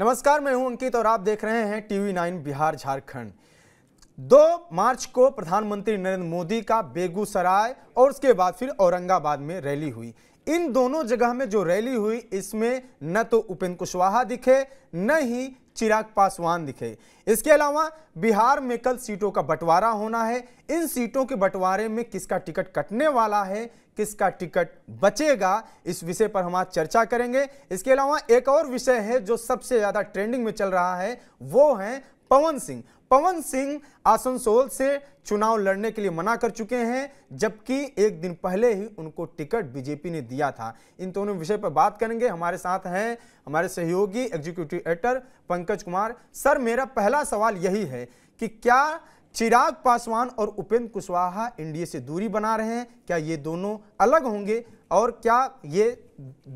नमस्कार मैं हूं अंकित और आप देख रहे हैं टीवी नाइन बिहार झारखंड दो मार्च को प्रधानमंत्री नरेंद्र मोदी का बेगूसराय और उसके बाद फिर औरंगाबाद में रैली हुई इन दोनों जगह में जो रैली हुई इसमें न तो उपेंद्र कुशवाहा दिखे न ही चिराग पासवान दिखे इसके अलावा बिहार में कल सीटों का बंटवारा होना है इन सीटों के बंटवारे में किसका टिकट कटने वाला है किसका टिकट बचेगा इस विषय पर हम आज चर्चा करेंगे इसके अलावा एक और विषय है जो सबसे ज़्यादा ट्रेंडिंग में चल रहा है वो है पवन सिंह पवन सिंह आसनसोल से चुनाव लड़ने के लिए मना कर चुके हैं जबकि एक दिन पहले ही उनको टिकट बीजेपी ने दिया था इन दोनों विषय पर बात करेंगे हमारे साथ हैं हमारे सहयोगी executive editor Pankaj Kumar sir मेरा पहला सवाल यही है कि क्या चिराग पासवान और उपेंद्र कुशवाहा एनडीए से दूरी बना रहे हैं क्या ये दोनों अलग होंगे और क्या ये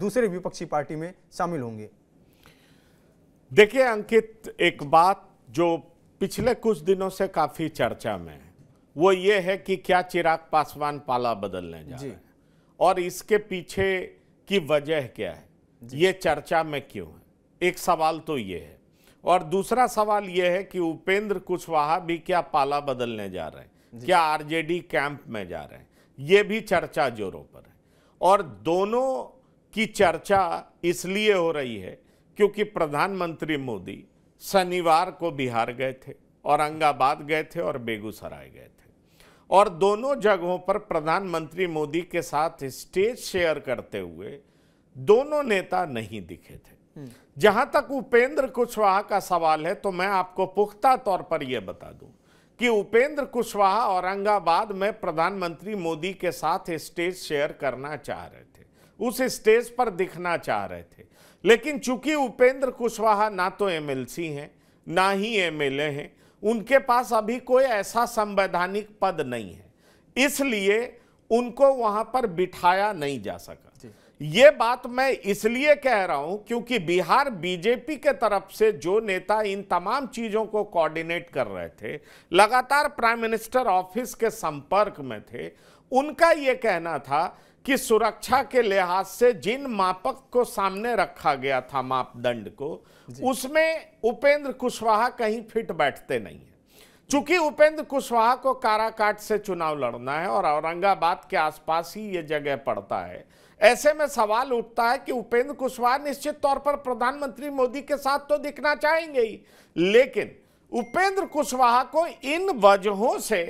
दूसरे विपक्षी पार्टी में शामिल होंगे देखिए अंकित एक बात जो पिछले कुछ दिनों से काफ़ी चर्चा में है वो ये है कि क्या चिराग पासवान पाला बदलने जा रहे और इसके पीछे की वजह क्या है ये चर्चा में क्यों है एक सवाल तो ये है और दूसरा सवाल ये है कि उपेंद्र कुशवाहा भी क्या पाला बदलने जा रहे हैं क्या आरजेडी कैंप में जा रहे हैं ये भी चर्चा जोरों पर है और दोनों की चर्चा इसलिए हो रही है क्योंकि प्रधानमंत्री मोदी शनिवार को बिहार गए थे औरंगाबाद गए थे और बेगूसराय गए थे और दोनों जगहों पर प्रधानमंत्री मोदी के साथ स्टेज शेयर करते हुए दोनों नेता नहीं दिखे थे हम्म। जहां तक उपेंद्र कुशवाहा का सवाल है तो मैं आपको पुख्ता तौर पर यह बता दूं कि उपेंद्र कुशवाहा औरंगाबाद में प्रधानमंत्री मोदी के साथ स्टेज शेयर करना चाह रहे थे उस स्टेज पर दिखना चाह रहे थे लेकिन चूंकि उपेंद्र कुशवाहा ना तो एमएलसी हैं ना ही एमएलए हैं उनके पास अभी कोई ऐसा संवैधानिक पद नहीं है इसलिए उनको वहां पर बिठाया नहीं जा सका ये बात मैं इसलिए कह रहा हूं क्योंकि बिहार बीजेपी के तरफ से जो नेता इन तमाम चीज़ों को कोऑर्डिनेट कर रहे थे लगातार प्राइम मिनिस्टर ऑफिस के संपर्क में थे उनका ये कहना था कि सुरक्षा के लिहाज से जिन मापक को सामने रखा गया था मापदंड को उसमें उपेंद्र कुशवाहा कहीं फिट बैठते नहीं है चूंकि उपेंद्र कुशवाहा को काराकाट से चुनाव लड़ना है और औरंगाबाद के आसपास ही ये जगह पड़ता है ऐसे में सवाल उठता है कि उपेंद्र कुशवाहा निश्चित तौर पर प्रधानमंत्री मोदी के साथ तो दिखना चाहेंगे ही लेकिन उपेंद्र कुशवाहा को इन वजहों से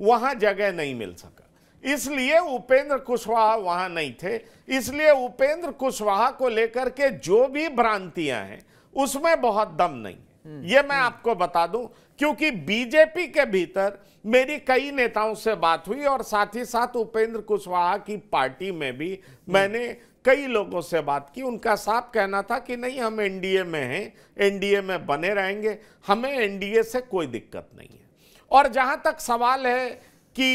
वहां जगह नहीं मिल सका इसलिए उपेंद्र कुशवाहा वहां नहीं थे इसलिए उपेंद्र कुशवाहा को लेकर के जो भी भ्रांतियां हैं उसमें बहुत दम नहीं है हम्म, ये मैं हम्म। आपको बता दूं क्योंकि बीजेपी के भीतर मेरी कई नेताओं से बात हुई और साथ ही साथ उपेंद्र कुशवाहा की पार्टी में भी हम्म। मैंने कई लोगों से बात की उनका साफ कहना था कि नहीं हम एनडीए में हैं एनडीए में बने रहेंगे हमें एनडीए से कोई दिक्कत नहीं है और जहां तक सवाल है कि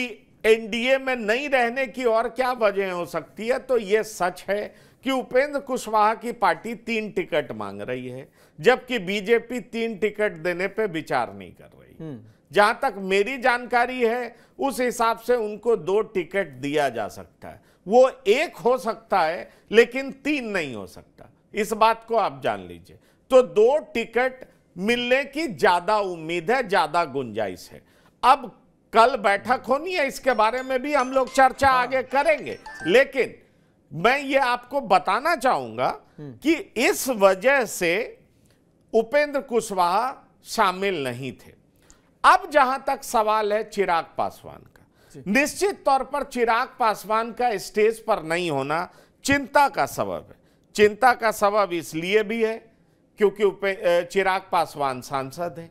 एनडीए में नहीं रहने की और क्या वजह हो सकती है तो यह सच है कि उपेंद्र कुशवाहा की पार्टी तीन टिकट मांग रही है जबकि बीजेपी तीन टिकट देने पे विचार नहीं कर रही हम्म। जहां तक मेरी जानकारी है उस हिसाब से उनको दो टिकट दिया जा सकता है वो एक हो सकता है लेकिन तीन नहीं हो सकता इस बात को आप जान लीजिए तो दो टिकट मिलने की ज्यादा उम्मीद है ज्यादा गुंजाइश है अब कल बैठक होनी है इसके बारे में भी हम लोग चर्चा हाँ। आगे करेंगे लेकिन मैं ये आपको बताना चाहूंगा हम्म। कि इस वजह से उपेंद्र कुशवाहा शामिल नहीं थे अब जहां तक सवाल है चिराग पासवान का निश्चित तौर पर चिराग पासवान का स्टेज पर नहीं होना चिंता का सबब है चिंता का सबब इसलिए भी है क्योंकि चिराग पासवान सांसद हैं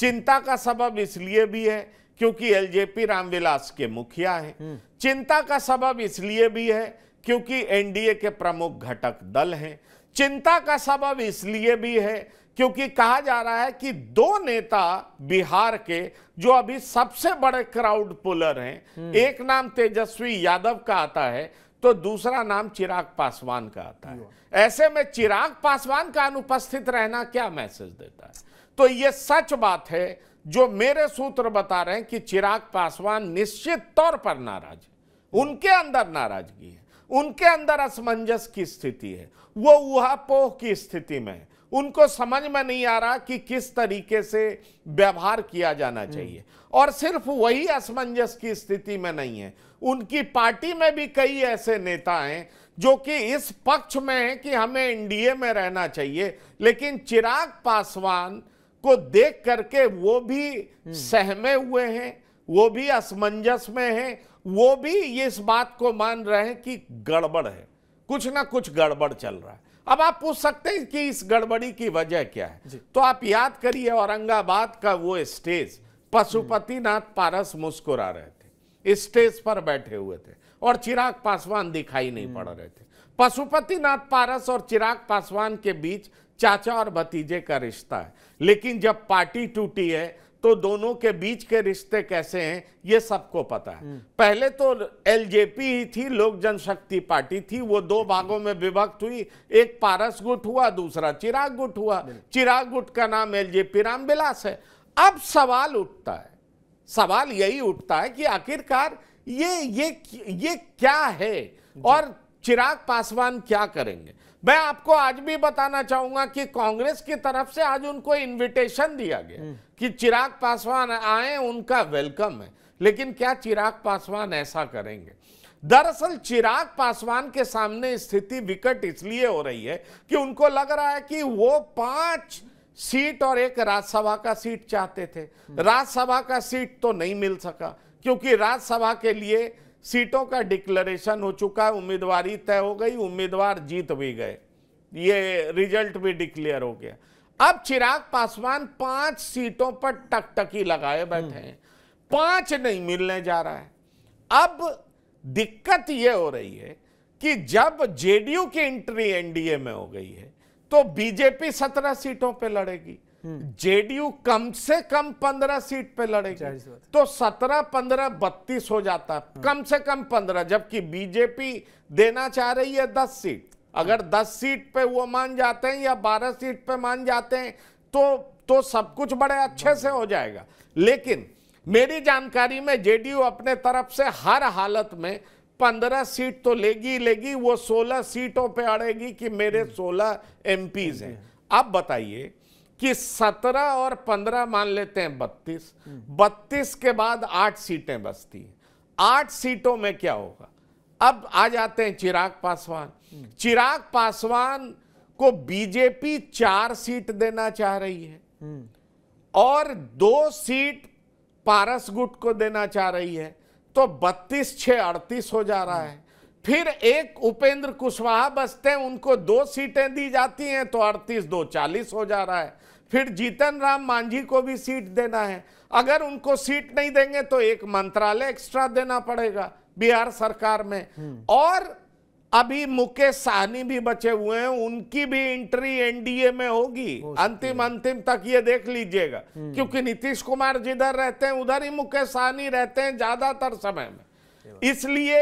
चिंता का सबब इसलिए भी है क्योंकि एलजेपी रामविलास के मुखिया हैं हम्म। चिंता का सबब इसलिए भी है क्योंकि एनडीए के प्रमुख घटक दल हैं चिंता का सबब इसलिए भी है क्योंकि कहा जा रहा है कि दो नेता बिहार के जो अभी सबसे बड़े क्राउड पुलर हैं हम्म। एक नाम तेजस्वी यादव का आता है तो दूसरा नाम चिराग पासवान का आता है ऐसे में चिराग पासवान का अनुपस्थित रहना क्या मैसेज देता है तो ये सच बात है जो मेरे सूत्र बता रहे हैं कि चिराग पासवान निश्चित तौर पर नाराज है उनके अंदर नाराजगी है उनके अंदर असमंजस की स्थिति है वो उहापोह की स्थिति में है उनको समझ में नहीं आ रहा कि किस तरीके से व्यवहार किया जाना हम्म। चाहिए और सिर्फ वही असमंजस की स्थिति में नहीं है उनकी पार्टी में भी कई ऐसे नेता हैं जो कि इस पक्ष में है कि हमें एनडीए में रहना चाहिए लेकिन चिराग पासवान को देख करके वो भी सहमे हुए हैं वो भी असमंजस में हैं वो भी ये इस बात को मान रहे हैं कि गड़बड़ है कुछ ना कुछ गड़बड़ चल रहा है अब आप पूछ सकते हैं कि इस गड़बड़ी की वजह क्या है तो आप याद करिए औरंगाबाद का वो स्टेज पशुपतिनाथ पारस मुस्कुरा रहे थे स्टेज पर बैठे हुए थे और चिराग पासवान दिखाई नहीं पड़ हम्म। रहे थे पशुपतिनाथ पारस और चिराग पासवान के बीच चाचा और भतीजे का रिश्ता है लेकिन जब पार्टी टूटी है तो दोनों के बीच के रिश्ते कैसे हैं ये सबको पता है हम्म। पहले तो एलजेपी ही थी लोक जनशक्ति पार्टी थी वो दो भागों में विभक्त हुई एक पारस गुट हुआ दूसरा चिराग गुट हुआ चिराग गुट का नाम एलजेपी रामविलास है अब सवाल उठता है सवाल यही उठता है कि आखिरकार ये ये ये क्या है और चिराग पासवान क्या करेंगे मैं आपको आज भी बताना चाहूंगा कि कांग्रेस की तरफ से आज उनको इनविटेशन दिया गया हम्म। कि चिराग पासवान आए उनका वेलकम है लेकिन क्या चिराग पासवान ऐसा करेंगे दरअसल चिराग पासवान के सामने स्थिति विकट इसलिए हो रही है कि उनको लग रहा है कि वो पांच सीट और एक राज्यसभा का सीट चाहते थे हम्म। राज्यसभा का सीट तो नहीं मिल सका क्योंकि राज्यसभा के लिए सीटों का डिक्लेरेशन हो चुका है उम्मीदवारी तय हो गई उम्मीदवार जीत भी गए ये रिजल्ट भी डिक्लेयर हो गया अब चिराग पासवान पांच सीटों पर टकटकी लगाए बैठे हैं पांच नहीं मिलने जा रहा है अब दिक्कत यह हो रही है कि जब जेडीयू की एंट्री एनडीए में हो गई है तो बीजेपी सत्रह सीटों पर लड़ेगी जेडीयू कम से कम पंद्रह सीट पे लड़ेगी तो सत्रह पंद्रह बत्तीस हो जाता है कम से कम पंद्रह जबकि बीजेपी देना चाह रही है दस सीट अगर दस सीट पे वो मान जाते हैं या बारह सीट पे मान जाते हैं तो तो सब कुछ बड़े अच्छे से हो जाएगा लेकिन मेरी जानकारी में जेडीयू अपने तरफ से हर हालत में पंद्रह सीट तो लेगी लेगी वो सोलह सीटों पे अड़ेगी कि मेरे सोलह एमपीज हैं अब बताइए कि 17 और 15 मान लेते हैं 32 32 के बाद आठ सीटें बचती हैं आठ सीटों में क्या होगा अब आ जाते हैं चिराग पासवान चिराग पासवान को बीजेपी चार सीट देना चाह रही है और दो सीट पारस गुट को देना चाह रही है तो बत्तीस छ अड़तीस हो जा रहा है फिर एक उपेंद्र कुशवाहा बसते हैं उनको दो सीटें दी जाती हैं तो अड़तीस दो चालीस हो जा रहा है फिर जीतन राम मांझी को भी सीट देना है अगर उनको सीट नहीं देंगे तो एक मंत्रालय एक्स्ट्रा देना पड़ेगा बिहार सरकार में हम्म। और अभी मुकेश सहनी भी बचे हुए हैं उनकी भी एंट्री एनडीए में होगी अंतिम अंतिम तक ये देख लीजिएगा हम्म। क्योंकि नीतीश कुमार जिधर रहते हैं उधर ही मुकेश सहनी रहते हैं ज्यादातर समय में इसलिए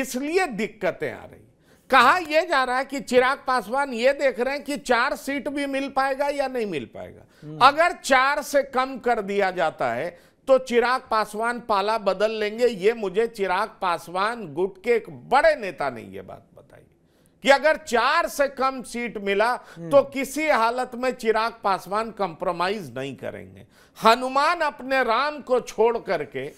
इसलिए दिक्कतें आ रही कहा यह जा रहा है कि चिराग पासवान ये देख रहे हैं कि चार सीट भी मिल पाएगा या नहीं मिल पाएगा हम्म। अगर चार से कम कर दिया जाता है तो चिराग पासवान पाला बदल लेंगे ये मुझे चिराग पासवान गुट के एक बड़े नेता ने यह बात बताई कि अगर चार से कम सीट मिला हम्म। तो किसी हालत में चिराग पासवान कंप्रोमाइज नहीं करेंगे हनुमान अपने राम को छोड़ करके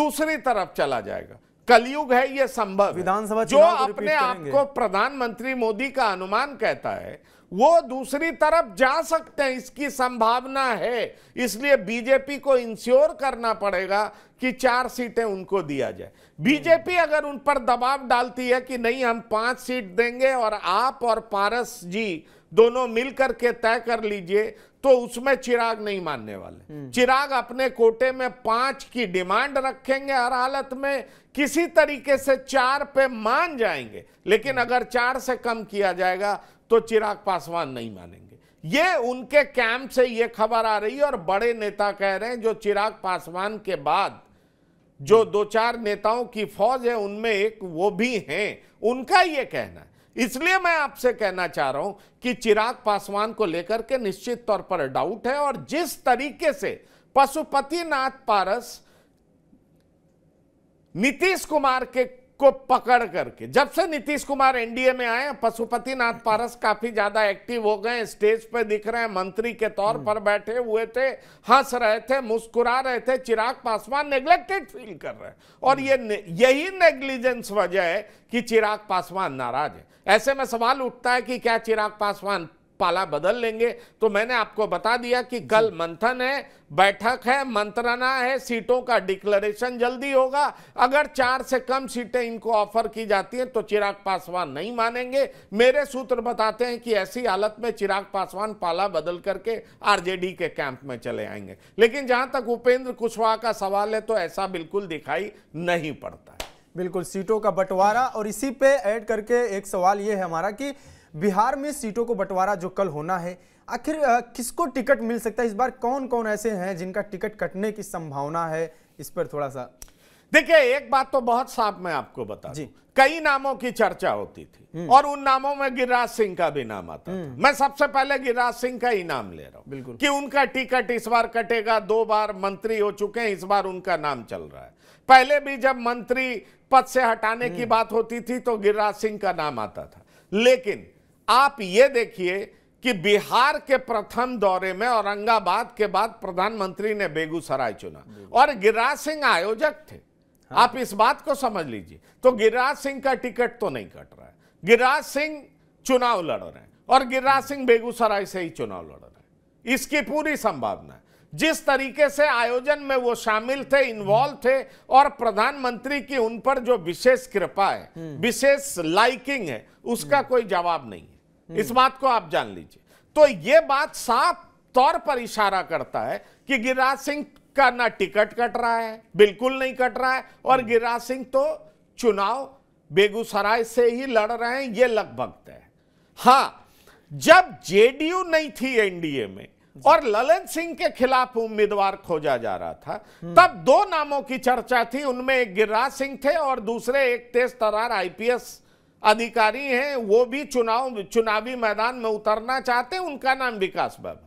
दूसरी तरफ चला जाएगा कलयुग है यह संभव विधानसभा जो अपने आप को प्रधानमंत्री मोदी का अनुमान कहता है वो दूसरी तरफ जा सकते हैं इसकी संभावना है इसलिए बीजेपी को इंश्योर करना पड़ेगा कि चार सीटें उनको दिया जाए बीजेपी हम्म। अगर उन पर दबाव डालती है कि नहीं हम पांच सीट देंगे और आप और पारस जी दोनों मिलकर के तय कर लीजिए तो उसमें चिराग नहीं मानने वाले हम्म। चिराग अपने कोटे में पांच की डिमांड रखेंगे हर हालत में किसी तरीके से चार पे मान जाएंगे लेकिन हम्म। अगर चार से कम किया जाएगा तो चिराग पासवान नहीं मानेंगे ये उनके कैंप से ये खबर आ रही है और बड़े नेता कह रहे हैं जो चिराग पासवान के बाद जो हम्म। दो चार नेताओं की फौज है उनमें एक वो भी हैं उनका ये कहना है इसलिए मैं आपसे कहना चाह रहा हूं कि चिराग पासवान को लेकर के निश्चित तौर पर डाउट है और जिस तरीके से पशुपतिनाथ पारस नीतीश कुमार के को पकड़ करके जब से नीतीश कुमार एनडीए में आए पशुपति नाथ पारस काफी ज्यादा एक्टिव हो गए स्टेज पे दिख रहे हैं मंत्री के तौर हम्म। पर बैठे हुए थे हंस रहे थे मुस्कुरा रहे थे चिराग पासवान नेग्लेक्टेड फील कर रहे हैं और ये हम्म। ने, यही नेग्लिजेंस वजह है कि चिराग पासवान नाराज है ऐसे में सवाल उठता है कि क्या चिराग पासवान पाला बदल लेंगे तो मैंने आपको बता दिया कि कल मंथन है बैठक है मंत्रणा है सीटों का डिक्लेरेशन जल्दी होगा अगर चार से कम सीटें इनको ऑफर की जाती हैं तो चिराग पासवान नहीं मानेंगे मेरे सूत्र बताते हैं कि ऐसी हालत में चिराग पासवान पाला बदल करके आरजेडी के कैंप में चले आएंगे लेकिन जहां तक उपेंद्र कुशवाहा का सवाल है तो ऐसा बिल्कुल दिखाई नहीं पड़ता है बिल्कुल सीटों का बंटवारा और इसी पे ऐड करके एक सवाल ये है हमारा कि बिहार में सीटों को बंटवारा जो कल होना है आखिर किसको टिकट मिल सकता है इस बार कौन कौन ऐसे हैं जिनका टिकट कटने की संभावना है इस पर थोड़ा सा देखिए एक बात तो बहुत साफ मैं आपको बता जी कई नामों की चर्चा होती थी हम्म। और उन नामों में गिरिराज सिंह का भी नाम आता था हम्म। मैं सबसे पहले गिरिराज सिंह का ही नाम ले रहा हूं बिल्कुल कि उनका टिकट इस बार कटेगा दो बार मंत्री हो चुके हैं इस बार उनका नाम चल रहा है पहले भी जब मंत्री पद से हटाने की हम्म। बात होती थी तो गिरिराज सिंह का नाम आता था लेकिन आप ये देखिए कि बिहार के प्रथम दौरे में औरंगाबाद के बाद प्रधानमंत्री ने बेगूसराय चुना और गिरिराज सिंह आयोजक थे हाँ। आप इस बात को समझ लीजिए तो गिरिराज सिंह का टिकट तो नहीं कट रहा है गिरिराज सिंह चुनाव लड़ रहे हैं और गिरिराज सिंह बेगूसराय से ही चुनाव लड़ रहे हैं इसकी पूरी संभावना है जिस तरीके से आयोजन में वो शामिल थे इन्वॉल्व थे और प्रधानमंत्री की उन पर जो विशेष कृपा है हम्म। विशेष लाइकिंग है उसका हम्म। कोई जवाब नहीं है हम्म। इस बात को आप जान लीजिए तो ये बात साफ तौर पर इशारा करता है कि गिरिराज सिंह का ना टिकट कट रहा है बिल्कुल नहीं कट रहा है और हम्म। गिरिराज सिंह तो चुनाव बेगूसराय से ही लड़ रहे हैं ये लगभग तय हां जब जेडीयू नहीं थी एनडीए में और ललन सिंह के खिलाफ उम्मीदवार खोजा जा रहा था हम्म। तब दो नामों की चर्चा थी उनमें एक गिरिराज सिंह थे और दूसरे एक तेज तरार आईपीएस अधिकारी हैं वो भी चुनाव चुनावी मैदान में उतरना चाहते हैं उनका नाम विकास वैभव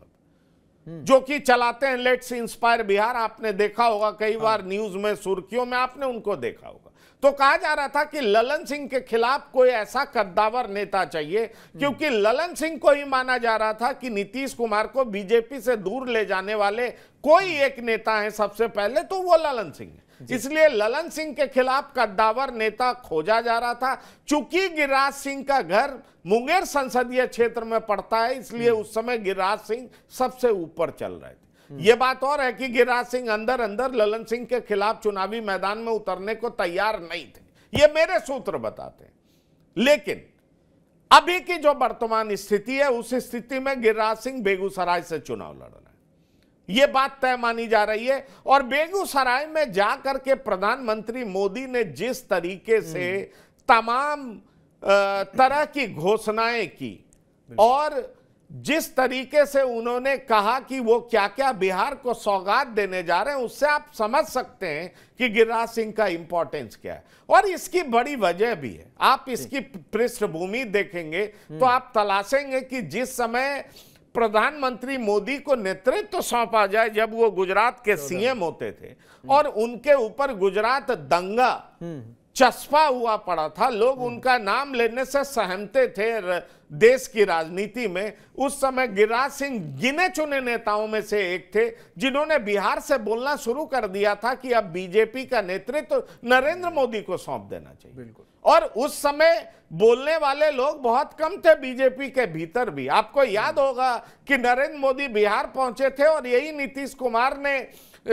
हम्म। जो कि चलाते हैं लेट्स इंस्पायर बिहार आपने देखा होगा कई हाँ। बार न्यूज में सुर्खियों में आपने उनको देखा होगा तो कहा जा रहा था कि ललन सिंह के खिलाफ कोई ऐसा कद्दावर नेता चाहिए हम्म। क्योंकि ललन सिंह को ही माना जा रहा था कि नीतीश कुमार को बीजेपी से दूर ले जाने वाले कोई हम्म। एक नेता है सबसे पहले तो वो ललन सिंह है इसलिए ललन सिंह के खिलाफ कद्दावर नेता खोजा जा रहा था चूंकि गिरिराज सिंह का घर मुंगेर संसदीय क्षेत्र में पड़ता है इसलिए हम्म। उस समय गिरिराज सिंह सबसे ऊपर चल रहे थे हम्म। ये बात और है कि गिरिराज सिंह अंदर अंदर ललन सिंह के खिलाफ चुनावी मैदान में उतरने को तैयार नहीं थे ये मेरे सूत्र बताते हैं लेकिन अभी की जो वर्तमान स्थिति है उस स्थिति में गिरिराज सिंह बेगूसराय से चुनाव लड़ रहे ये बात तय मानी जा रही है और बेगूसराय में जाकर के प्रधानमंत्री मोदी ने जिस तरीके से हम्म। तमाम तरह की घोषणाएं की और जिस तरीके से उन्होंने कहा कि वो क्या क्या बिहार को सौगात देने जा रहे हैं उससे आप समझ सकते हैं कि गिरिराज सिंह का इंपॉर्टेंस क्या है और इसकी बड़ी वजह भी है आप इसकी पृष्ठभूमि देखेंगे हम्म। तो आप तलाशेंगे कि जिस समय प्रधानमंत्री मोदी को नेतृत्व तो सौंपा जाए जब वो गुजरात के सीएम होते थे और उनके ऊपर गुजरात दंगा हम्म। चस्पा हुआ पड़ा था लोग हम्म। उनका नाम लेने से सहमते थे देश की राजनीति में उस समय गिरिराज सिंह गिने चुने नेताओं में से एक थे जिन्होंने बिहार से बोलना शुरू कर दिया था कि अब बीजेपी का नेतृत्व तो नरेंद्र हम्म। मोदी को सौंप देना चाहिए बिल्कुल और उस समय बोलने वाले लोग बहुत कम थे बीजेपी के भीतर भी आपको याद हम्म। होगा कि नरेंद्र मोदी बिहार पहुंचे थे और यही नीतीश कुमार ने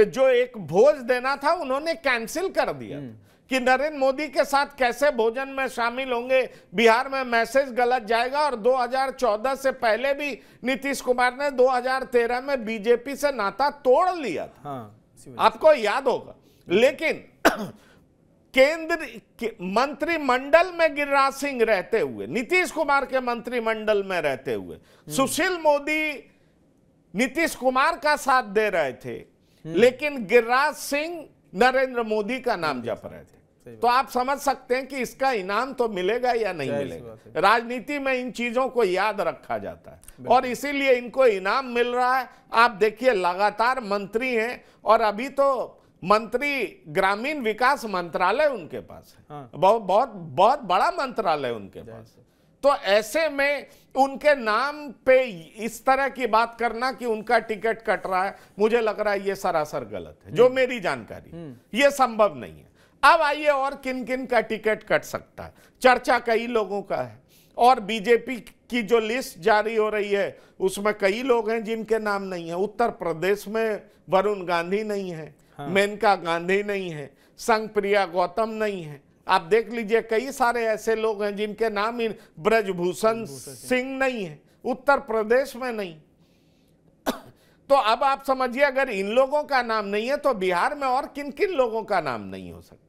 जो एक भोज देना था उन्होंने कैंसिल कर दिया कि नरेंद्र मोदी के साथ कैसे भोजन में शामिल होंगे बिहार में मैसेज गलत जाएगा और 2014 से पहले भी नीतीश कुमार ने 2013 में बीजेपी से नाता तोड़ लिया था हाँ, आपको याद होगा लेकिन केंद्र के, मंत्रिमंडल में गिरिराज सिंह रहते हुए नीतीश कुमार के मंत्रिमंडल में रहते हुए हम्म। सुशील मोदी नीतीश कुमार का साथ दे रहे थे हम्म। लेकिन गिरिराज सिंह नरेंद्र मोदी का नाम जप रहे थे तो आप समझ सकते हैं कि इसका इनाम तो मिलेगा या नहीं मिलेगा राजनीति में इन चीजों को याद रखा जाता है और इसीलिए इनको इनाम मिल रहा है आप देखिए लगातार मंत्री हैं और अभी तो मंत्री ग्रामीण विकास मंत्रालय उनके पास है हाँ। बहुत बहुत बहुत बड़ा मंत्रालय उनके पास है तो ऐसे में उनके नाम पे इस तरह की बात करना कि उनका टिकट कट रहा है मुझे लग रहा है ये सरासर गलत है जो हम्म। मेरी जानकारी हम्म। ये संभव नहीं है अब आइए और किन किन का टिकट कट सकता है चर्चा कई लोगों का है और बीजेपी की जो लिस्ट जारी हो रही है उसमें कई लोग हैं जिनके नाम नहीं है उत्तर प्रदेश में वरुण गांधी नहीं है हाँ। मेनका गांधी नहीं है संघ प्रिया गौतम नहीं है आप देख लीजिए कई सारे ऐसे लोग हैं जिनके नाम ही ब्रजभूषण सिंह नहीं है उत्तर प्रदेश में नहीं तो अब आप समझिए अगर इन लोगों का नाम नहीं है तो बिहार में और किन किन लोगों का नाम नहीं हो सकता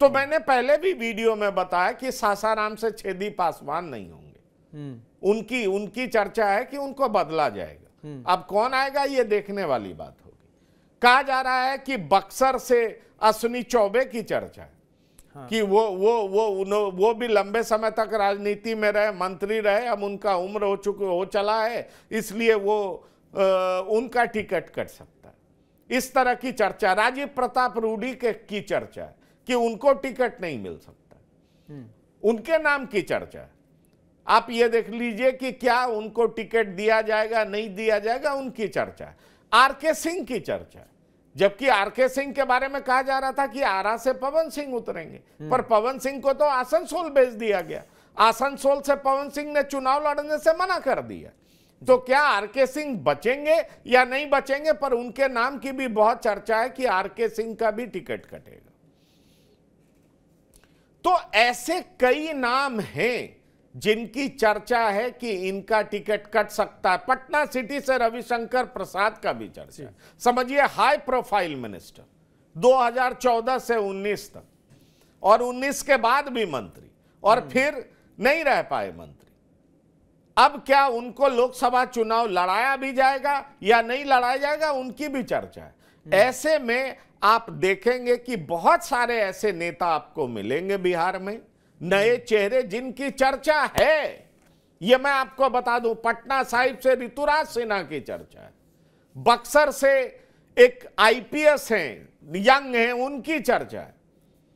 तो मैंने पहले भी वीडियो में बताया कि सासाराम से छेदी पासवान नहीं होंगे हम्म। उनकी उनकी चर्चा है कि उनको बदला जाएगा हम्म। अब कौन आएगा ये देखने वाली बात होगी कहा जा रहा है कि बक्सर से अश्विनी चौबे की चर्चा है हाँ। कि वो वो वो वो भी लंबे समय तक राजनीति में रहे मंत्री रहे अब उनका उम्र हो चुकी हो चला है इसलिए वो आ, उनका टिकट कट सकता है इस तरह की चर्चा राजीव प्रताप रूडी के की चर्चा है कि उनको टिकट नहीं मिल सकता हम्म। उनके नाम की चर्चा है आप ये देख लीजिए कि क्या उनको टिकट दिया जाएगा नहीं दिया जाएगा उनकी चर्चा आर के सिंह की चर्चा जबकि आर के सिंह के बारे में कहा जा रहा था कि आरा से पवन सिंह उतरेंगे हम्म। पर पवन सिंह को तो आसनसोल भेज दिया गया आसनसोल से पवन सिंह ने चुनाव लड़ने से मना कर दिया तो क्या आर के सिंह बचेंगे या नहीं बचेंगे पर उनके नाम की भी बहुत चर्चा है कि आर के सिंह का भी टिकट कटेगा तो ऐसे कई नाम हैं जिनकी चर्चा है कि इनका टिकट कट सकता है पटना सिटी से रविशंकर प्रसाद का भी चर्चा है समझिए हाई प्रोफाइल मिनिस्टर 2014 से 19 तक और 19 के बाद भी मंत्री और हम्म। फिर नहीं रह पाए मंत्री अब क्या उनको लोकसभा चुनाव लड़ाया भी जाएगा या नहीं लड़ाया जाएगा उनकी भी चर्चा है हम्म। ऐसे में आप देखेंगे कि बहुत सारे ऐसे नेता आपको मिलेंगे बिहार में नए हम्म। चेहरे जिनकी चर्चा है ये मैं आपको बता दूं पटना साहिब से ऋतुराज सिन्हा की चर्चा है बक्सर से एक आईपीएस हैं यंग हैं उनकी चर्चा है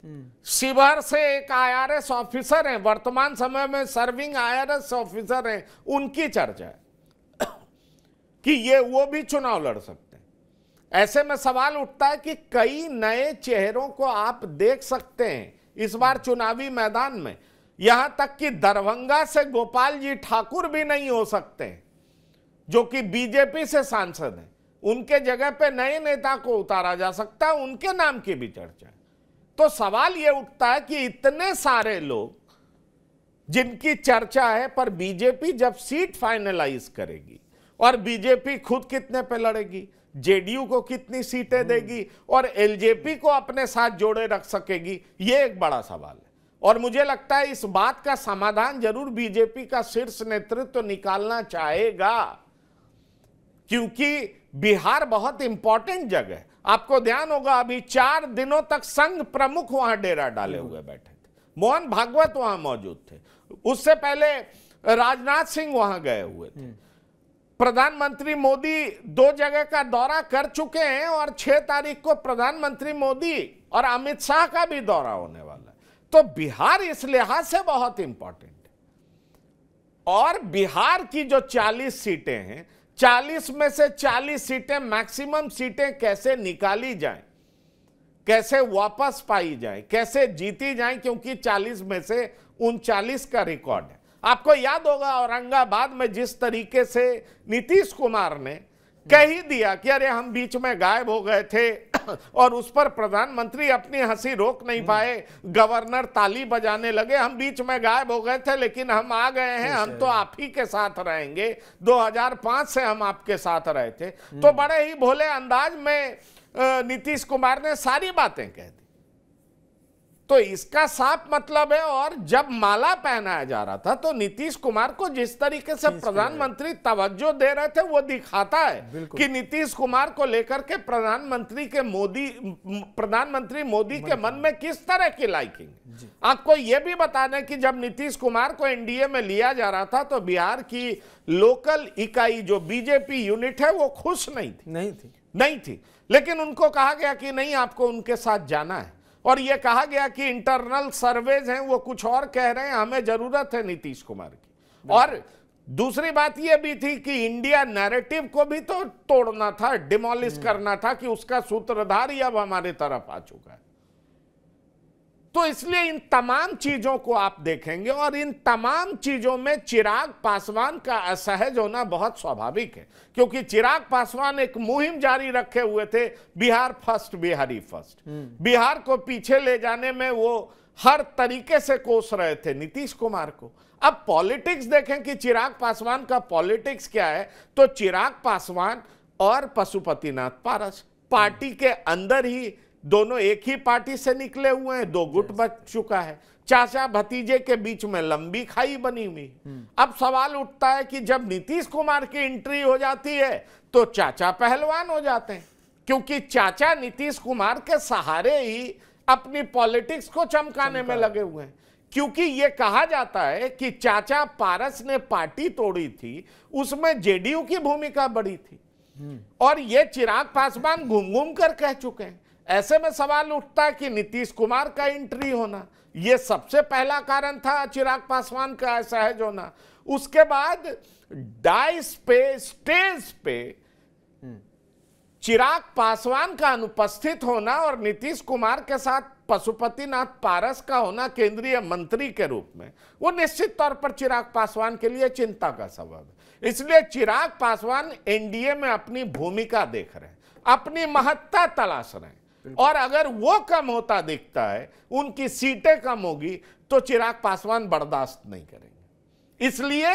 हम्म। शिवहर से एक आईआरएस ऑफिसर हैं वर्तमान समय में सर्विंग आईआरएस ऑफिसर हैं उनकी चर्चा है कि ये वो भी चुनाव लड़ सकते ऐसे में सवाल उठता है कि कई नए चेहरों को आप देख सकते हैं इस बार चुनावी मैदान में यहां तक कि दरभंगा से गोपाल जी ठाकुर भी नहीं हो सकते जो कि बीजेपी से सांसद हैं उनके जगह पे नए नेता को उतारा जा सकता है उनके नाम की भी चर्चा है तो सवाल यह उठता है कि इतने सारे लोग जिनकी चर्चा है पर बीजेपी जब सीट फाइनलाइज करेगी और बीजेपी खुद कितने पे लड़ेगी जेडीयू को कितनी सीटें हम्म। देगी और एलजेपी को अपने साथ जोड़े रख सकेगी ये एक बड़ा सवाल है और मुझे लगता है इस बात का समाधान जरूर बीजेपी का शीर्ष नेतृत्व तो निकालना चाहेगा क्योंकि बिहार बहुत इंपॉर्टेंट जगह है आपको ध्यान होगा अभी चार दिनों तक संघ प्रमुख वहां डेरा डाले हम्म। हुए बैठे थे मोहन भागवत वहां मौजूद थे उससे पहले राजनाथ सिंह वहां गए हुए थे हम्म। प्रधानमंत्री मोदी दो जगह का दौरा कर चुके हैं और छह तारीख को प्रधानमंत्री मोदी और अमित शाह का भी दौरा होने वाला है तो बिहार इस लिहाज से बहुत इंपॉर्टेंट है और बिहार की जो 40 सीटें हैं 40 में से 40 सीटें मैक्सिमम सीटें कैसे निकाली जाएं कैसे वापस पाई जाए कैसे जीती जाए क्योंकि 40 में से उनचालीस का रिकॉर्ड है आपको याद होगा औरंगाबाद में जिस तरीके से नीतीश कुमार ने कह ही दिया कि अरे हम बीच में गायब हो गए थे और उस पर प्रधानमंत्री अपनी हंसी रोक नहीं हम्म। पाए गवर्नर ताली बजाने लगे हम बीच में गायब हो गए थे लेकिन हम आ गए हैं हम तो आप ही के साथ रहेंगे 2005 से हम आपके साथ रहे थे तो हम्म। बड़े ही भोले अंदाज में नीतीश कुमार ने सारी बातें कह दी तो इसका साफ मतलब है और जब माला पहनाया जा रहा था तो नीतीश कुमार को जिस तरीके से प्रधानमंत्री तवज्जो दे रहे थे वो दिखाता है कि नीतीश कुमार को लेकर के प्रधानमंत्री के मोदी प्रधानमंत्री मोदी के मन में किस तरह की लाइकिंग आपको ये भी बता दें कि जब नीतीश कुमार को एनडीए में लिया जा रहा था तो बिहार की लोकल इकाई जो बीजेपी यूनिट है वो खुश नहीं थी नहीं थी नहीं थी लेकिन उनको कहा गया कि नहीं आपको उनके साथ जाना है और यह कहा गया कि इंटरनल सर्वेज हैं वो कुछ और कह रहे हैं हमें जरूरत है नीतीश कुमार की और दूसरी बात यह भी थी कि इंडिया नैरेटिव को भी तो तोड़ना था डिमोलिश हम्म। करना था कि उसका सूत्रधार ही अब हमारे तरफ आ चुका है तो इसलिए इन तमाम चीजों को आप देखेंगे और इन तमाम चीजों में चिराग पासवान का असहज होना बहुत स्वाभाविक है क्योंकि चिराग पासवान एक मुहिम जारी रखे हुए थे बिहार फर्स्ट बिहारी फर्स्ट हम्म। बिहार को पीछे ले जाने में वो हर तरीके से कोस रहे थे नीतीश कुमार को अब पॉलिटिक्स देखें कि चिराग पासवान का पॉलिटिक्स क्या है तो चिराग पासवान और पशुपतिनाथ पारस पार्टी के अंदर ही दोनों एक ही पार्टी से निकले हुए हैं दो गुट बच चुका है चाचा भतीजे के बीच में लंबी खाई बनी हुई hmm. अब सवाल उठता है कि जब नीतीश कुमार की एंट्री हो जाती है तो चाचा पहलवान हो जाते हैं क्योंकि चाचा नीतीश कुमार के सहारे ही अपनी पॉलिटिक्स को चमकाने में लगे हुए हैं क्योंकि ये कहा जाता है कि चाचा पारस ने पार्टी तोड़ी थी उसमें जेडीयू की भूमिका बड़ी थी hmm. और ये चिराग पासवान घूम घूम कर कह चुके हैं ऐसे में सवाल उठता कि नीतीश कुमार का एंट्री होना यह सबसे पहला कारण था चिराग पासवान का ऐसा है जो ना उसके बाद डाइस पे स्टेज पे हम्म। चिराग पासवान का अनुपस्थित होना और नीतीश कुमार के साथ पशुपतिनाथ पारस का होना केंद्रीय मंत्री के रूप में वो निश्चित तौर पर चिराग पासवान के लिए चिंता का सबब इसलिए चिराग पासवान एनडीए में अपनी भूमिका देख रहे हैं अपनी महत्ता तलाश रहे हैं और अगर वो कम होता दिखता है उनकी सीटें कम होगी तो चिराग पासवान बर्दाश्त नहीं करेंगे इसलिए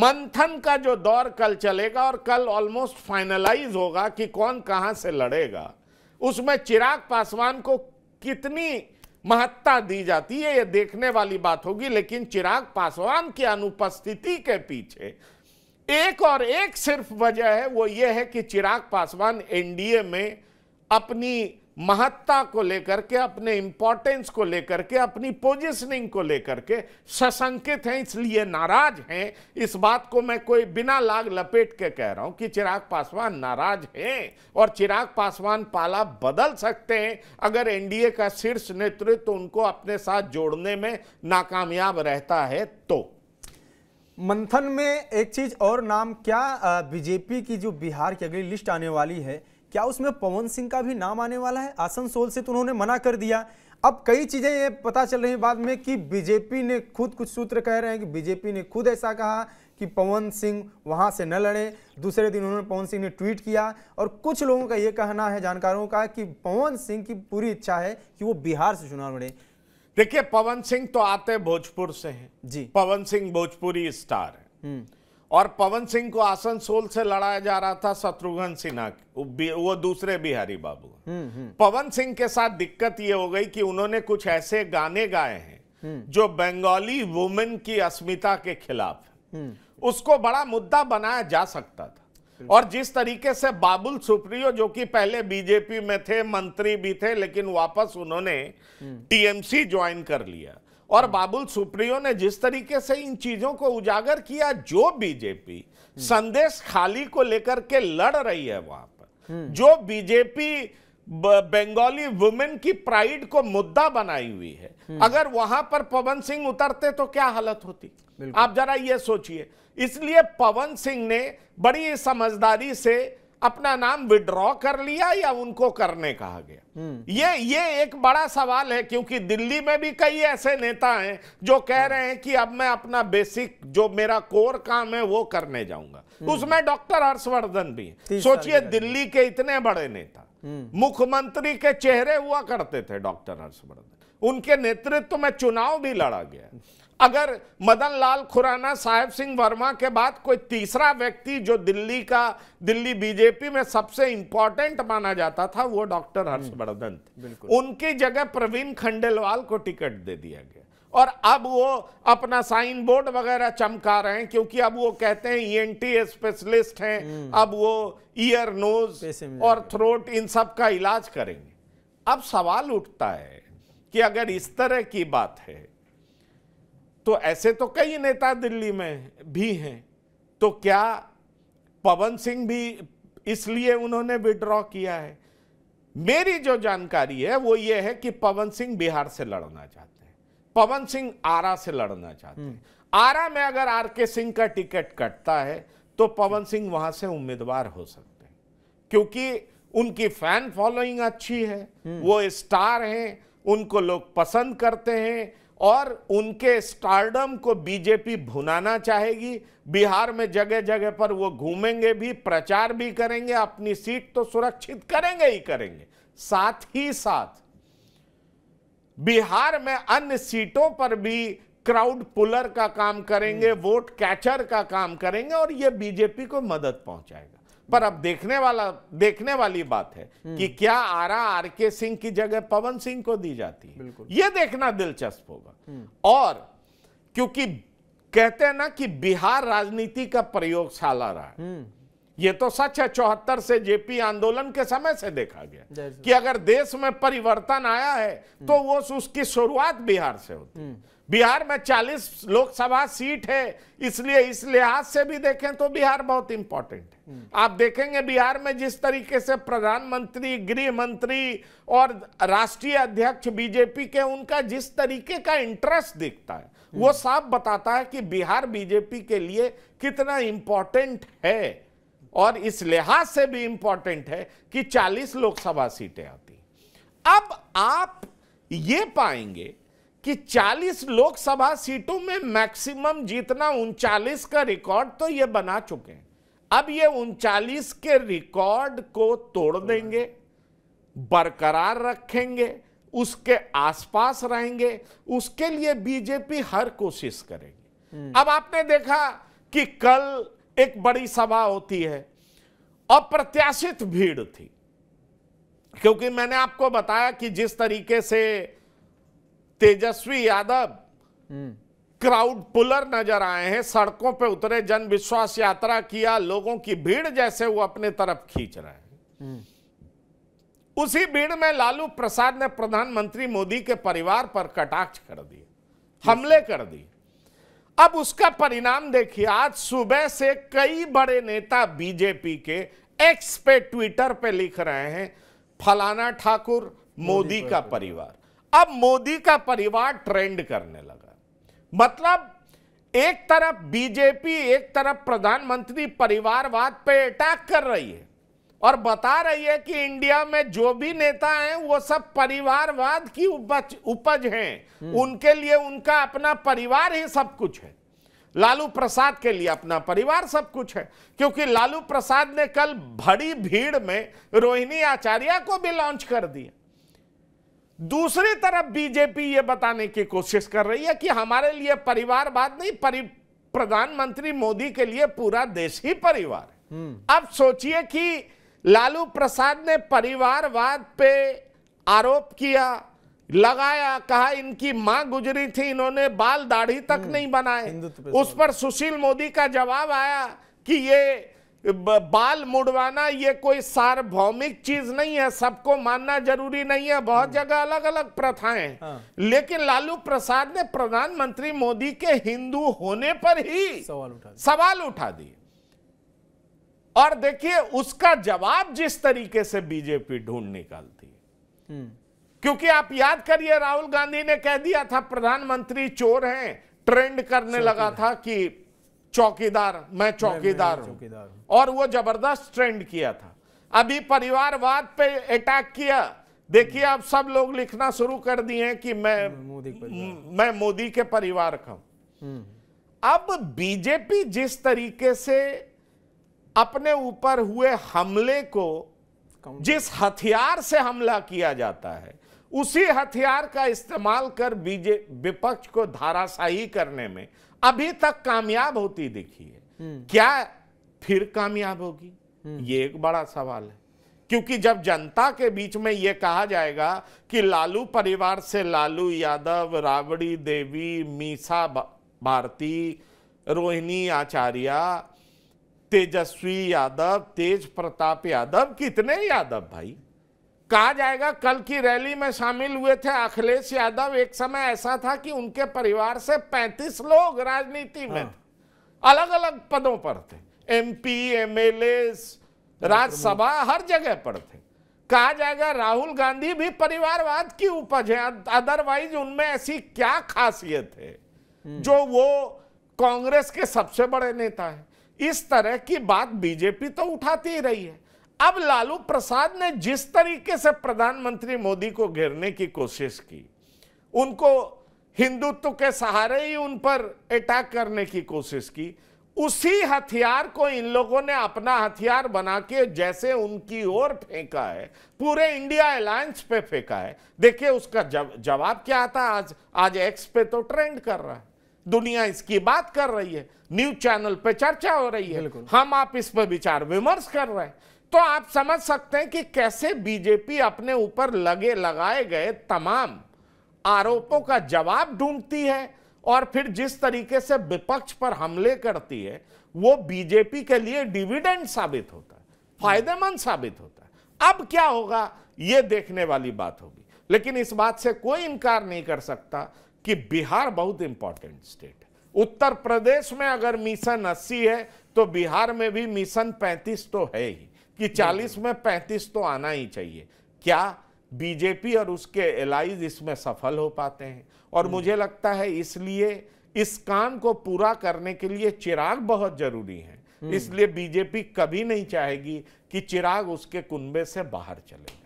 मंथन का जो दौर कल चलेगा और कल ऑलमोस्ट फाइनलाइज होगा कि कौन कहां से लड़ेगा उसमें चिराग पासवान को कितनी महत्ता दी जाती है यह देखने वाली बात होगी लेकिन चिराग पासवान की अनुपस्थिति के पीछे एक और एक सिर्फ वजह है वो ये है कि चिराग पासवान एनडीए में अपनी महत्ता को लेकर के अपने इंपॉर्टेंस को लेकर के अपनी पोजिशनिंग को लेकर के सशंकित हैं इसलिए नाराज हैं इस बात को मैं कोई बिना लाग लपेट के कह रहा हूं कि चिराग पासवान नाराज हैं और चिराग पासवान पाला बदल सकते हैं अगर एनडीए का शीर्ष नेतृत्व तो उनको अपने साथ जोड़ने में नाकामयाब रहता है तो मंथन में एक चीज और नाम क्या बीजेपी की जो बिहार की अगली लिस्ट आने वाली है क्या उसमें पवन सिंह का भी नाम आने वाला है आसनसोल से तो उन्होंने मना कर दिया अब कई चीज़ें ये पता चल रही है बाद में कि बीजेपी ने खुद कुछ सूत्र कह रहे हैं कि बीजेपी ने खुद ऐसा कहा कि पवन सिंह वहां से न लड़े दूसरे दिन उन्होंने पवन सिंह ने ट्वीट किया और कुछ लोगों का ये कहना है जानकारों का कि पवन सिंह की पूरी इच्छा है कि वो बिहार से चुनाव लड़े देखिए पवन सिंह तो आते भोजपुर से हैं जी पवन सिंह भोजपुरी स्टार है हम्म। और पवन सिंह को आसनसोल से लड़ाया जा रहा था शत्रुघ्न सिन्हा वो दूसरे बिहारी बाबू हम्म, हम्म। पवन सिंह के साथ दिक्कत ये हो गई कि उन्होंने कुछ ऐसे गाने गाए हैं हम्म। जो बंगाली वुमेन की अस्मिता के खिलाफ उसको बड़ा मुद्दा बनाया जा सकता था और जिस तरीके से बाबुल सुप्रियो जो कि पहले बीजेपी में थे मंत्री भी थे लेकिन वापस उन्होंने टीएमसी ज्वाइन कर लिया और बाबुल सुप्रियो ने जिस तरीके से इन चीजों को उजागर किया जो बीजेपी संदेश खाली को लेकर के लड़ रही है वहां पर हम्म। जो बीजेपी बंगाली वुमेन की प्राइड को मुद्दा बनाई हुई है हम्म। अगर वहां पर पवन सिंह उतरते तो क्या हालत होती आप जरा यह सोचिए इसलिए पवन सिंह ने बड़ी समझदारी से अपना नाम विड्रॉ कर लिया या उनको करने कहा गया हम्म। ये ये एक बड़ा सवाल है क्योंकि दिल्ली में भी कई ऐसे नेता हैं जो कह रहे हैं कि अब मैं अपना बेसिक जो मेरा कोर काम है वो करने जाऊंगा हम्म। उसमें डॉक्टर हर्षवर्धन भी सोचिए दिल्ली के इतने बड़े नेता हम्म। मुख्यमंत्री के चेहरे हुआ करते थे डॉक्टर हर्षवर्धन उनके नेतृत्व में चुनाव भी लड़ा गया अगर मदन लाल खुराना साहेब सिंह वर्मा के बाद कोई तीसरा व्यक्ति जो दिल्ली का दिल्ली बीजेपी में सबसे इंपॉर्टेंट माना जाता था वो डॉक्टर हम्म। हर्षवर्धन थे उनकी जगह प्रवीण खंडेलवाल को टिकट दे दिया गया और अब वो अपना साइन बोर्ड वगैरह चमका रहे हैं क्योंकि अब वो कहते हैं ईएनटी e स्पेशलिस्ट हैं हम्म। अब वो ईयर नोज और थ्रोट इन सब का इलाज करेंगे अब सवाल उठता है कि अगर इस तरह की बात है तो ऐसे तो कई नेता दिल्ली में भी हैं तो क्या पवन सिंह भी इसलिए उन्होंने विड्रॉ किया है मेरी जो जानकारी है वो ये है कि पवन सिंह बिहार से लड़ना चाहते हैं पवन सिंह आरा से लड़ना चाहते हैं हम्म। आरा में अगर आर के सिंह का टिकट कटता है तो पवन सिंह वहां से उम्मीदवार हो सकते हैं क्योंकि उनकी फैन फॉलोइंग अच्छी है हम्म। वो स्टार हैं उनको लोग पसंद करते हैं और उनके स्टारडम को बीजेपी भुनाना चाहेगी बिहार में जगह जगह पर वो घूमेंगे भी प्रचार भी करेंगे अपनी सीट तो सुरक्षित करेंगे ही करेंगे साथ ही साथ बिहार में अन्य सीटों पर भी क्राउड पुलर का काम करेंगे वोट हम्म। कैचर का काम करेंगे और ये बीजेपी को मदद पहुंचाएगा पर अब देखने वाला देखने वाली बात है हम्म। कि क्या आरा आर के सिंह की जगह पवन सिंह को दी जाती है यह देखना दिलचस्प होगा हम्म। और क्योंकि कहते हैं ना कि बिहार राजनीति का प्रयोगशाला रहा है हम्म। ये तो सच है चौहत्तर से जेपी आंदोलन के समय से देखा गया कि अगर देश में परिवर्तन आया है तो वो उसकी शुरुआत बिहार से होती है बिहार में 40 लोकसभा सीट है इसलिए इस लिहाज से भी देखें तो बिहार बहुत इंपॉर्टेंट है हम्म। आप देखेंगे बिहार में जिस तरीके से प्रधानमंत्री गृह मंत्री और राष्ट्रीय अध्यक्ष बीजेपी के उनका जिस तरीके का इंटरेस्ट दिखता है हम्म। वो साफ बताता है कि बिहार बीजेपी के लिए कितना इंपॉर्टेंट है और इस लिहाज से भी इंपॉर्टेंट है कि 40 लोकसभा सीटें आती अब आप ये पाएंगे कि 40 लोकसभा सीटों में मैक्सिमम जीतना उनचालीस का रिकॉर्ड तो ये बना चुके हैं अब ये उनचालीस के रिकॉर्ड को तोड़ देंगे बरकरार रखेंगे उसके आसपास रहेंगे उसके लिए बीजेपी हर कोशिश करेगी हम्म। अब आपने देखा कि कल एक बड़ी सभा होती है अप्रत्याशित भीड़ थी क्योंकि मैंने आपको बताया कि जिस तरीके से तेजस्वी यादव हम्म। क्राउड पुलर नजर आए हैं सड़कों पे उतरे जन विश्वास यात्रा किया लोगों की भीड़ जैसे वो अपने तरफ खींच रहे हैं हम्म। उसी भीड़ में लालू प्रसाद ने प्रधानमंत्री मोदी के परिवार पर कटाक्ष कर दिए हमले कर दिए अब उसका परिणाम देखिए आज सुबह से कई बड़े नेता बीजेपी के एक्स पे ट्विटर पे लिख रहे हैं फलाना ठाकुर मोदी का परिवार अब मोदी का परिवार ट्रेंड करने लगा मतलब एक तरफ बीजेपी एक तरफ प्रधानमंत्री परिवारवाद पे अटैक कर रही है और बता रही है कि इंडिया में जो भी नेता हैं वो सब परिवारवाद की उपज उपज है हम्म। उनके लिए उनका अपना परिवार ही सब कुछ है लालू प्रसाद के लिए अपना परिवार सब कुछ है क्योंकि लालू प्रसाद ने कल बड़ी भीड़ में रोहिणी आचार्य को भी लॉन्च कर दिया दूसरी तरफ बीजेपी ये बताने की कोशिश कर रही है कि हमारे लिए परिवारवाद नहीं परि प्रधानमंत्री मोदी के लिए पूरा देश ही परिवार है हम्म। अब सोचिए कि लालू प्रसाद ने परिवारवाद पे आरोप किया लगाया कहा इनकी मां गुजरी थी इन्होंने बाल दाढ़ी तक हम्म। नहीं बनाए उस पर सुशील मोदी का जवाब आया कि ये बाल मुड़वाना ये कोई सार्वभौमिक चीज नहीं है सबको मानना जरूरी नहीं है बहुत हम्म। जगह अलग अलग प्रथाएं हाँ। लेकिन लालू प्रसाद ने प्रधानमंत्री मोदी के हिंदू होने पर ही सवाल उठा सवाल उठा दिए और देखिए उसका जवाब जिस तरीके से बीजेपी ढूंढ निकालती है हम्म। क्योंकि आप याद करिए राहुल गांधी ने कह दिया था प्रधानमंत्री चोर हैं ट्रेंड करने लगा था कि चौकीदार मैं चौकीदार हूं और वो जबरदस्त ट्रेंड किया था अभी परिवारवाद पे अटैक किया देखिए अब सब लोग लिखना शुरू कर दिए हैं कि मैं मैं मोदी के परिवार का हूं हम्म। अब बीजेपी जिस तरीके से अपने ऊपर हुए हमले को जिस हथियार से हमला किया जाता है उसी हथियार का इस्तेमाल कर बीजे विपक्ष को धाराशाही करने में अभी तक कामयाब होती दिखी है हम्म। क्या फिर कामयाब होगी हम्म। ये एक बड़ा सवाल है क्योंकि जब जनता के बीच में यह कहा जाएगा कि लालू परिवार से लालू यादव राबड़ी देवी मीसा भारती रोहिणी आचार्य तेजस्वी यादव तेज प्रताप यादव कितने यादव भाई कहा जाएगा कल की रैली में शामिल हुए थे अखिलेश यादव एक समय ऐसा था कि उनके परिवार से 35 लोग राजनीति में हाँ। अलग अलग पदों पर थे एमपी एमएलए राज्यसभा हर जगह पर थे कहा जाएगा राहुल गांधी भी परिवारवाद की उपज है अदरवाइज उनमें ऐसी क्या खासियत है हम्म। जो वो कांग्रेस के सबसे बड़े नेता है इस तरह की बात बीजेपी तो उठाती ही रही है अब लालू प्रसाद ने जिस तरीके से प्रधानमंत्री मोदी को घेरने की कोशिश की उनको हिंदुत्व के सहारे ही उन पर अटैक करने की कोशिश की उसी हथियार को इन लोगों ने अपना हथियार बना के जैसे उनकी ओर फेंका है पूरे इंडिया अलायंस पे फेंका है देखिए उसका जव, जवाब क्या आता आज आज एक्स पे तो ट्रेंड कर रहा है दुनिया इसकी बात कर रही है न्यूज चैनल पे चर्चा हो रही है हम आप इस पर विचार विमर्श कर रहे हैं तो आप समझ सकते हैं कि कैसे बीजेपी अपने ऊपर लगे लगाए गए तमाम आरोपों का जवाब ढूंढती है और फिर जिस तरीके से विपक्ष पर हमले करती है वो बीजेपी के लिए डिविडेंड साबित होता है फायदेमंद साबित होता है अब क्या होगा ये देखने वाली बात होगी लेकिन इस बात से कोई इनकार नहीं कर सकता कि बिहार बहुत इंपॉर्टेंट स्टेट है उत्तर प्रदेश में अगर मिशन अस्सी है तो बिहार में भी मिशन पैंतीस तो है ही कि 40 में 35 तो आना ही चाहिए क्या बीजेपी और उसके एलाइज इसमें सफल हो पाते हैं और हम्म। मुझे लगता है इसलिए इस काम को पूरा करने के लिए चिराग बहुत जरूरी है हम्म। इसलिए बीजेपी कभी नहीं चाहेगी कि चिराग उसके कुंबे से बाहर चले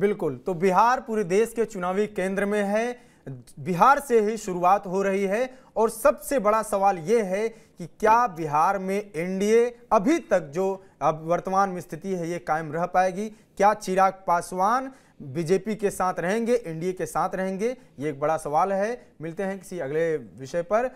बिल्कुल तो बिहार पूरे देश के चुनावी केंद्र में है बिहार से ही शुरुआत हो रही है और सबसे बड़ा सवाल ये है कि क्या बिहार में एनडीए अभी तक जो अब वर्तमान में स्थिति है ये कायम रह पाएगी क्या चिराग पासवान बीजेपी के साथ रहेंगे एनडीए के साथ रहेंगे ये एक बड़ा सवाल है मिलते हैं किसी अगले विषय पर